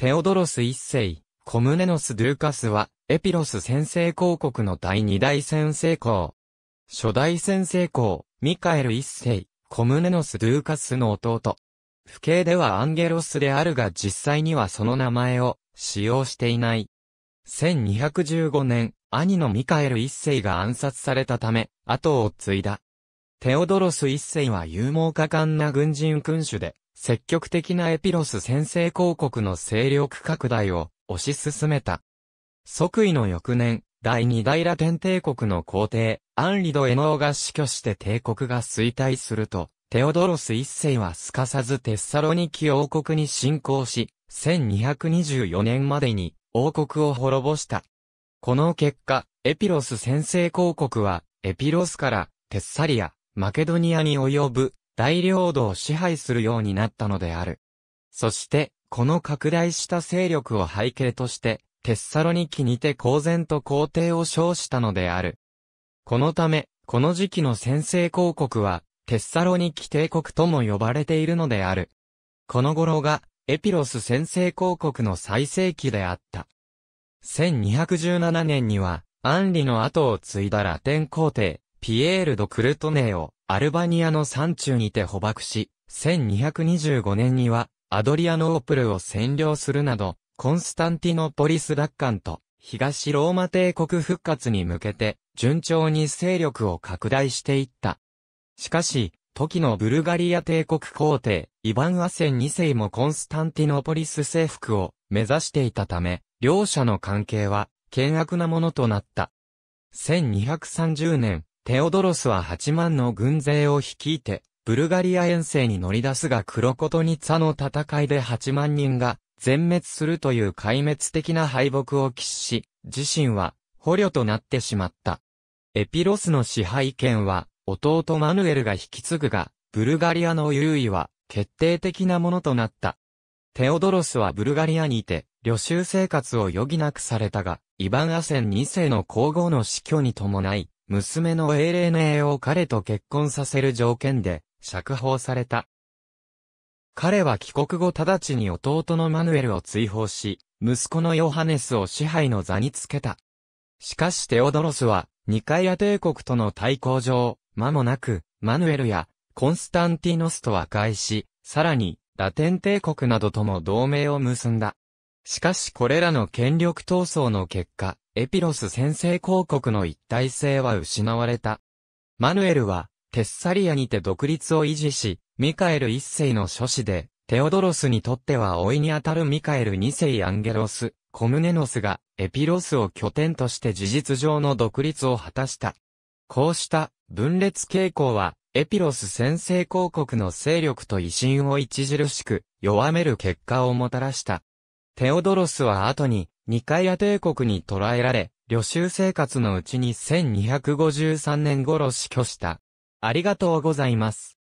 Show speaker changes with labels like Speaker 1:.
Speaker 1: テオドロス一世、コムネノス・ドゥーカスは、エピロス先制公国の第二大先制公。初代先制公、ミカエル一世、コムネノス・ドゥーカスの弟。父兄ではアンゲロスであるが実際にはその名前を使用していない。1215年、兄のミカエル一世が暗殺されたため、後を継いだ。テオドロス一世は勇猛果敢な軍人君主で、積極的なエピロス先制公国の勢力拡大を推し進めた。即位の翌年、第二大ラテン帝国の皇帝、アンリド・エノーが死去して帝国が衰退すると、テオドロス一世はすかさずテッサロニキ王国に侵攻し、1224年までに王国を滅ぼした。この結果、エピロス先制公国は、エピロスからテッサリア、マケドニアに及ぶ大領土を支配するようになったのである。そして、この拡大した勢力を背景として、テッサロニキにて公然と皇帝を称したのである。このため、この時期の先制公国は、テッサロニキ帝国とも呼ばれているのである。この頃が、エピロス先制公国の最盛期であった。1217年には、アンリの後を継いだラテン皇帝、ピエール・ド・クルトネーを、アルバニアの山中にて捕獲し、1225年には、アドリアノープルを占領するなど、コンスタンティノポリス奪還と、東ローマ帝国復活に向けて、順調に勢力を拡大していった。しかし、時のブルガリア帝国皇帝、イヴァン・アセン2世もコンスタンティノポリス征服を目指していたため、両者の関係は、険悪なものとなった。1230年、テオドロスは8万の軍勢を率いて、ブルガリア遠征に乗り出すが黒ことに、茶ツァの戦いで8万人が全滅するという壊滅的な敗北を喫し、自身は捕虜となってしまった。エピロスの支配権は弟マヌエルが引き継ぐが、ブルガリアの優位は決定的なものとなった。テオドロスはブルガリアにて、旅囚生活を余儀なくされたが、イヴァン・アセン2世の皇后の死去に伴い、娘のエ霊レネーを彼と結婚させる条件で、釈放された。彼は帰国後直ちに弟のマヌエルを追放し、息子のヨハネスを支配の座につけた。しかしテオドロスは、ニカイア帝国との対抗上、間もなく、マヌエルや、コンスタンティノスと和解し、さらに、ラテン帝国などとも同盟を結んだ。しかしこれらの権力闘争の結果、エピロス先制公国の一体性は失われた。マヌエルは、テッサリアにて独立を維持し、ミカエル一世の諸子で、テオドロスにとっては老いにあたるミカエル二世アンゲロス、コムネノスが、エピロスを拠点として事実上の独立を果たした。こうした分裂傾向は、エピロス先制公国の勢力と威信を著しく弱める結果をもたらした。テオドロスは後にニカイア帝国に捕らえられ、旅衆生活のうちに1253年頃死去した。ありがとうございます。